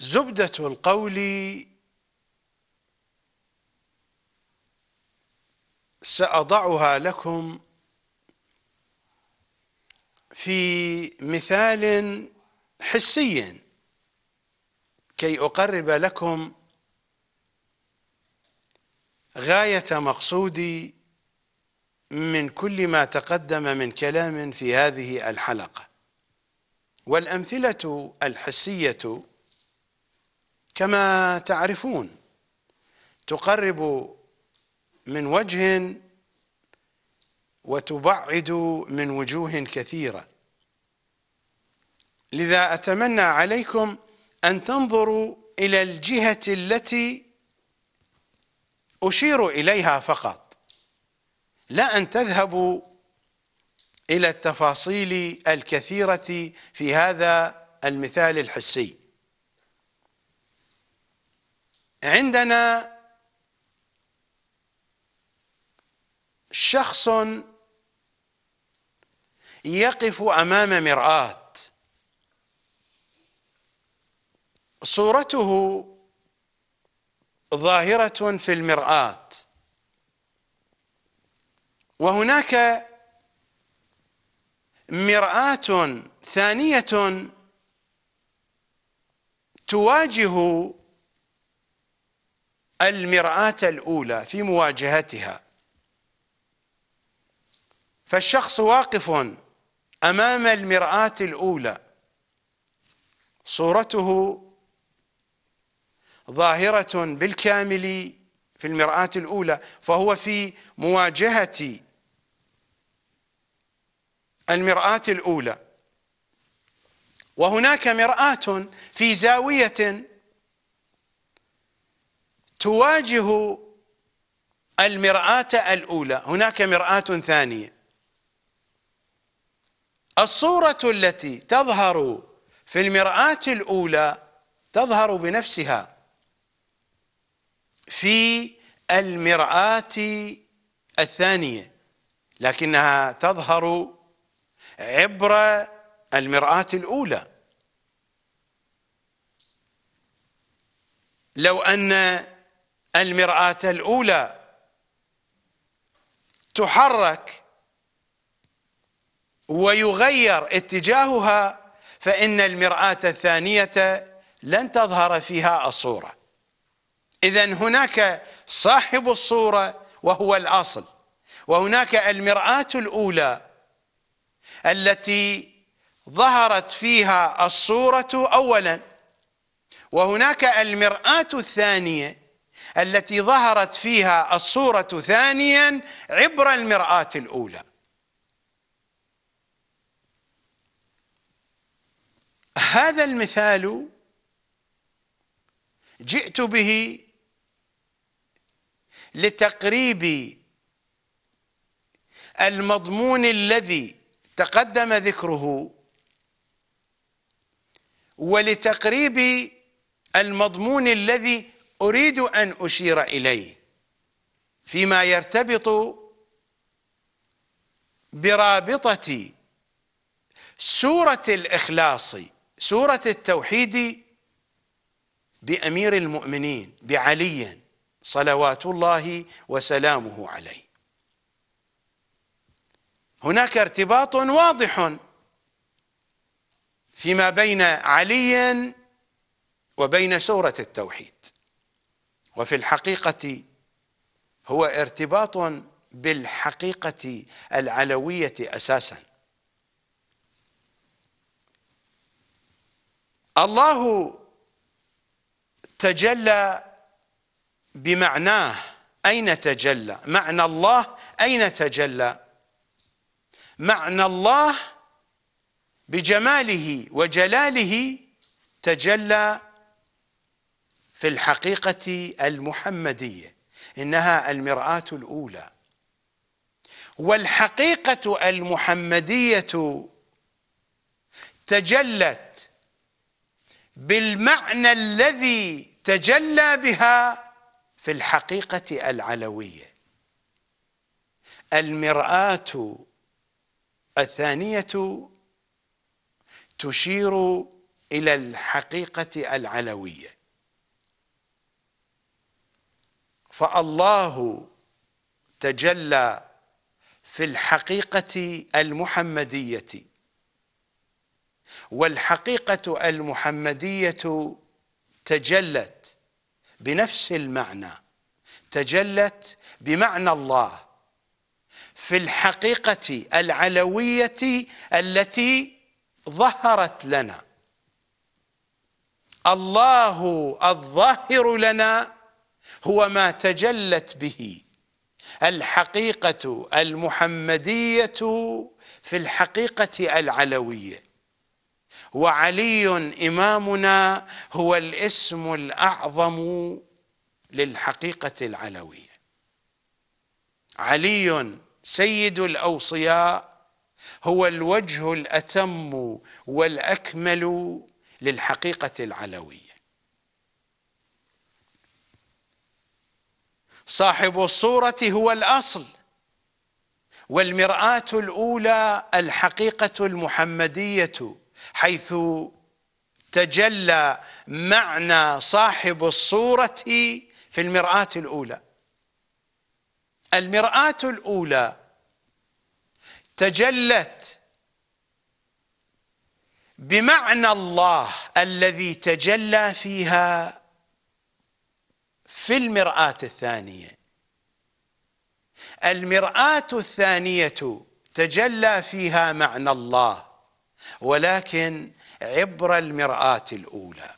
زبدة القول سأضعها لكم في مثال حسي كي أقرب لكم غاية مقصودي من كل ما تقدم من كلام في هذه الحلقة والأمثلة الحسية كما تعرفون تقرب من وجه وتبعد من وجوه كثيرة لذا أتمنى عليكم أن تنظروا إلى الجهة التي أشير إليها فقط لا أن تذهبوا إلى التفاصيل الكثيرة في هذا المثال الحسي عندنا شخص يقف امام مراه صورته ظاهره في المراه وهناك مراه ثانيه تواجه المرآة الأولى في مواجهتها فالشخص واقف أمام المرآة الأولى صورته ظاهرة بالكامل في المرآة الأولى فهو في مواجهة المرآة الأولى وهناك مرآة في زاوية تواجه المرآة الأولى هناك مرآة ثانية الصورة التي تظهر في المرآة الأولى تظهر بنفسها في المرآة الثانية لكنها تظهر عبر المرآة الأولى لو أن المرآة الأولى تحرك ويغير اتجاهها فإن المرآة الثانية لن تظهر فيها الصورة إذا هناك صاحب الصورة وهو الأصل وهناك المرآة الأولى التي ظهرت فيها الصورة أولا وهناك المرآة الثانية التي ظهرت فيها الصورة ثانيا عبر المرآة الأولى هذا المثال جئت به لتقريب المضمون الذي تقدم ذكره ولتقريب المضمون الذي أريد أن أشير إليه فيما يرتبط برابطة سورة الإخلاص سورة التوحيد بأمير المؤمنين بعلي صلوات الله وسلامه عليه هناك ارتباط واضح فيما بين علي وبين سورة التوحيد وفي الحقيقة هو ارتباط بالحقيقة العلوية أساسا الله تجلى بمعناه أين تجلى معنى الله أين تجلى معنى الله بجماله وجلاله تجلى في الحقيقة المحمدية إنها المرآة الأولى والحقيقة المحمدية تجلت بالمعنى الذي تجلى بها في الحقيقة العلوية المرآة الثانية تشير إلى الحقيقة العلوية فالله تجلى في الحقيقة المحمدية والحقيقة المحمدية تجلت بنفس المعنى تجلت بمعنى الله في الحقيقة العلوية التي ظهرت لنا الله الظاهر لنا هو ما تجلت به الحقيقة المحمدية في الحقيقة العلوية وعلي إمامنا هو الاسم الأعظم للحقيقة العلوية علي سيد الأوصياء هو الوجه الأتم والأكمل للحقيقة العلوية صاحب الصورة هو الأصل والمرآة الأولى الحقيقة المحمدية حيث تجلى معنى صاحب الصورة في المرآة الأولى المرآة الأولى تجلت بمعنى الله الذي تجلى فيها في المرآة الثانية المرآة الثانية تجلى فيها معنى الله ولكن عبر المرآة الأولى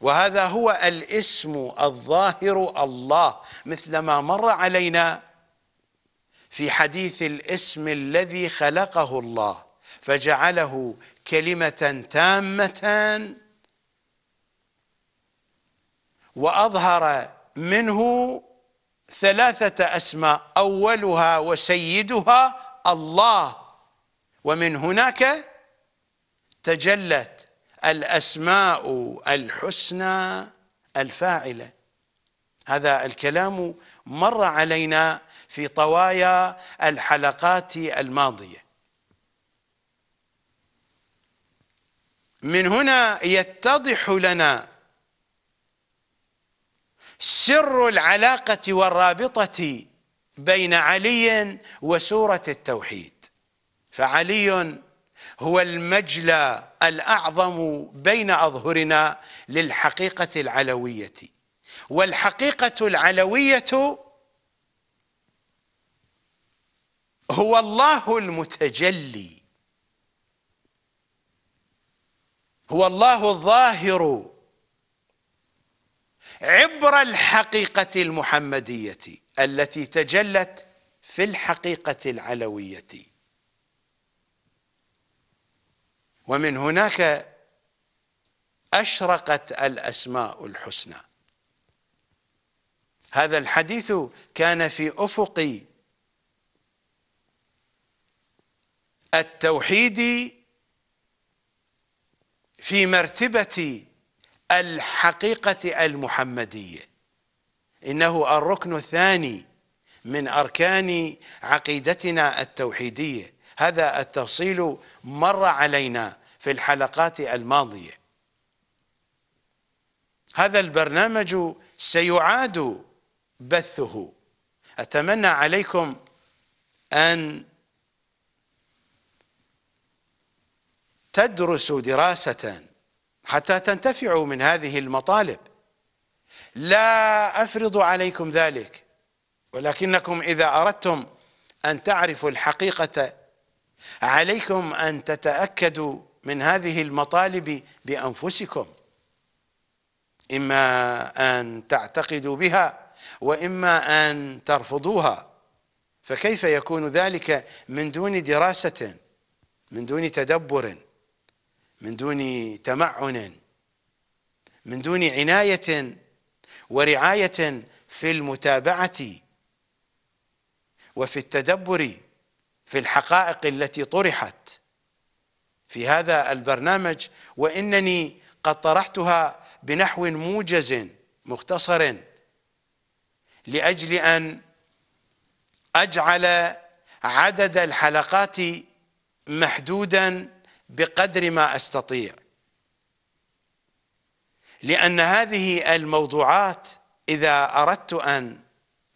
وهذا هو الاسم الظاهر الله مثل ما مر علينا في حديث الاسم الذي خلقه الله فجعله كلمة تامة واظهر منه ثلاثه اسماء اولها وسيدها الله ومن هناك تجلت الاسماء الحسنى الفاعله هذا الكلام مر علينا في طوايا الحلقات الماضيه من هنا يتضح لنا سر العلاقة والرابطة بين علي وسورة التوحيد فعلي هو المجلى الأعظم بين أظهرنا للحقيقة العلوية والحقيقة العلوية هو الله المتجلي هو الله الظاهر عبر الحقيقة المحمدية التي تجلت في الحقيقة العلوية ومن هناك أشرقت الأسماء الحسنى هذا الحديث كان في أفق التوحيد في مرتبة الحقيقة المحمدية إنه الركن الثاني من أركان عقيدتنا التوحيدية هذا التفصيل مر علينا في الحلقات الماضية هذا البرنامج سيعاد بثه أتمنى عليكم أن تدرسوا دراسة حتى تنتفعوا من هذه المطالب لا افرض عليكم ذلك ولكنكم اذا اردتم ان تعرفوا الحقيقه عليكم ان تتاكدوا من هذه المطالب بانفسكم اما ان تعتقدوا بها واما ان ترفضوها فكيف يكون ذلك من دون دراسه من دون تدبر من دون تمعن من دون عناية ورعاية في المتابعة وفي التدبر في الحقائق التي طرحت في هذا البرنامج وإنني قد طرحتها بنحو موجز مختصر لأجل أن أجعل عدد الحلقات محدوداً بقدر ما استطيع لان هذه الموضوعات اذا اردت ان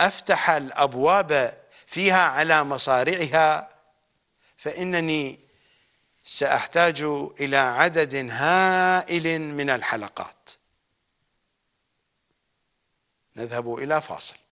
افتح الابواب فيها على مصارعها فانني ساحتاج الى عدد هائل من الحلقات نذهب الى فاصل